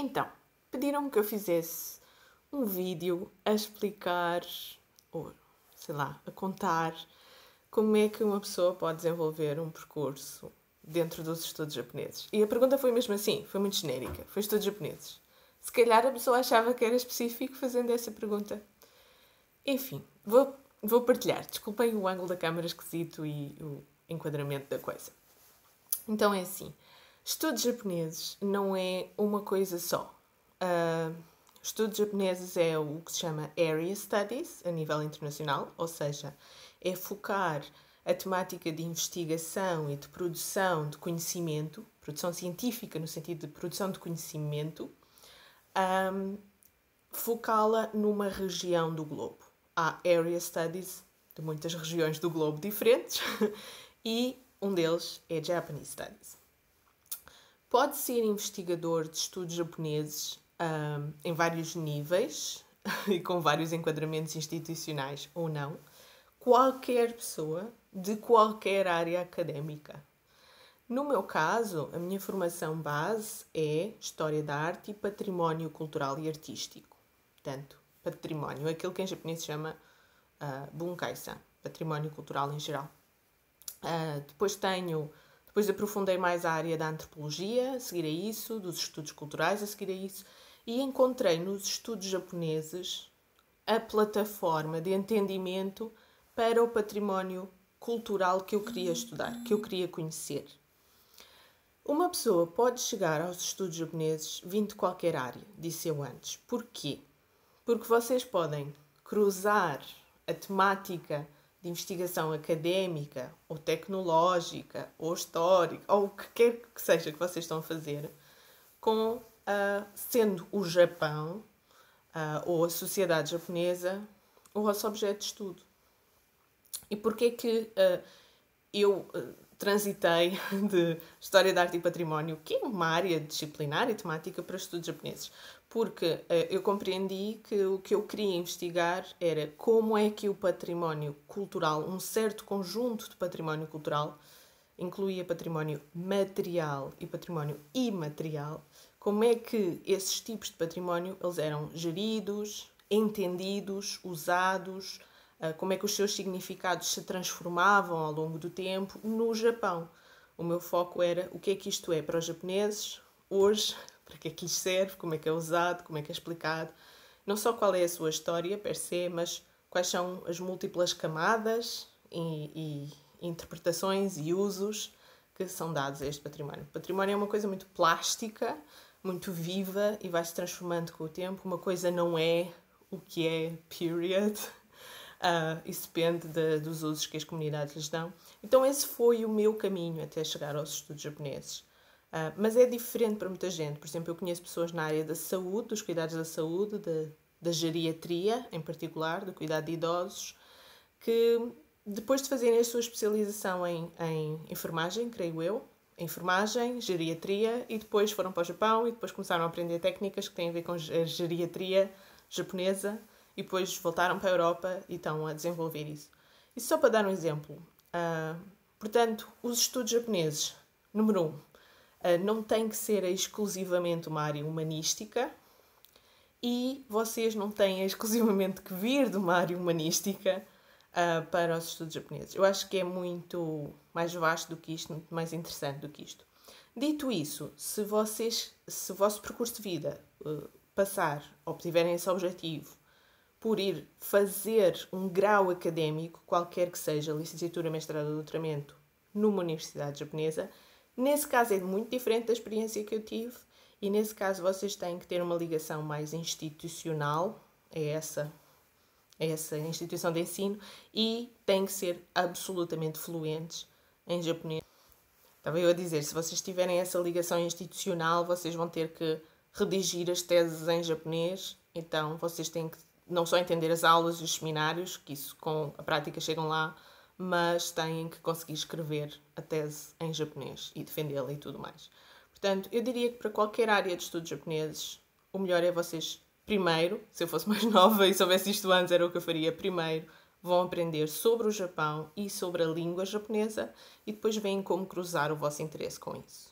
Então, pediram que eu fizesse um vídeo a explicar, ou sei lá, a contar como é que uma pessoa pode desenvolver um percurso dentro dos estudos japoneses. E a pergunta foi mesmo assim, foi muito genérica, foi estudos japoneses. Se calhar a pessoa achava que era específico fazendo essa pergunta. Enfim, vou, vou partilhar. Desculpem o ângulo da câmera esquisito e o enquadramento da coisa. Então é assim. Estudos japoneses não é uma coisa só. Uh, estudos japoneses é o que se chama Area Studies a nível internacional, ou seja, é focar a temática de investigação e de produção de conhecimento, produção científica no sentido de produção de conhecimento, um, ah, focá-la numa região do globo. Há Area Studies de muitas regiões do globo diferentes e um deles é Japanese Studies. Pode ser investigador de estudos japoneses um, em vários níveis e com vários enquadramentos institucionais ou não. Qualquer pessoa de qualquer área académica. No meu caso, a minha formação base é História da Arte e Património Cultural e Artístico. Portanto, património, aquilo que em japonês se chama uh, Bunkaisan, Património Cultural em geral. Uh, depois tenho depois aprofundei mais a área da antropologia, a seguir a isso, dos estudos culturais, a seguir a isso, e encontrei nos estudos japoneses a plataforma de entendimento para o património cultural que eu queria estudar, que eu queria conhecer. Uma pessoa pode chegar aos estudos japoneses vindo de qualquer área, disse eu antes. Porquê? Porque vocês podem cruzar a temática de investigação académica ou tecnológica ou histórica ou o que quer que seja que vocês estão a fazer, com uh, sendo o Japão uh, ou a sociedade japonesa o vosso objeto de estudo. E porquê que uh, eu transitei de História da Arte e Património, que é uma área disciplinar e temática para estudos japoneses, porque uh, eu compreendi que o que eu queria investigar era como é que o património cultural, um certo conjunto de património cultural, incluía património material e património imaterial, como é que esses tipos de património eles eram geridos, entendidos, usados, ah, como é que os seus significados se transformavam ao longo do tempo no Japão. O meu foco era o que é que isto é para os japoneses hoje, para que é que lhes serve, como é que é usado, como é que é explicado, não só qual é a sua história per se, mas quais são as múltiplas camadas e, e interpretações e usos que são dados a este património. O património é uma coisa muito plástica, muito viva e vai se transformando com o tempo. Uma coisa não é o que é, period uh, e depende de, dos usos que as comunidades lhes dão. Então, esse foi o meu caminho até chegar aos estudos japoneses. Uh, mas é diferente para muita gente. Por exemplo, eu conheço pessoas na área da saúde, dos cuidados da saúde, de, da geriatria em particular, do cuidado de idosos, que depois de fazerem a sua especialização em, em enfermagem, creio eu, enfermagem, geriatria, e depois foram para o Japão e depois começaram a aprender técnicas que têm a ver com a geriatria japonesa e depois voltaram para a Europa e estão a desenvolver isso. E só para dar um exemplo, uh, portanto, os estudos japoneses, número um, uh, não tem que ser exclusivamente uma área humanística e vocês não têm exclusivamente que vir de uma área humanística uh, para os estudos japoneses. Eu acho que é muito mais vasto do que isto, muito mais interessante do que isto. Dito isso, se vocês, se o vosso percurso de vida passar ou tiverem esse objetivo por ir fazer um grau académico, qualquer que seja, licenciatura, mestrado ou doutoramento, numa universidade japonesa. Nesse caso é muito diferente da experiência que eu tive e nesse caso vocês têm que ter uma ligação mais institucional, é essa a essa instituição de ensino e têm que ser absolutamente fluentes em japonês. Estava eu a dizer, se vocês tiverem essa ligação institucional, vocês vão ter que redigir as teses em japonês, então vocês têm que não só entender as aulas e os seminários, que isso com a prática chegam lá, mas têm que conseguir escrever a tese em japonês e defendê-la e tudo mais. Portanto, eu diria que para qualquer área de estudos japoneses, o melhor é vocês primeiro, se eu fosse mais nova e soubesse isto antes, era o que eu faria primeiro, vão aprender sobre o Japão e sobre a língua japonesa e depois veem como cruzar o vosso interesse com isso.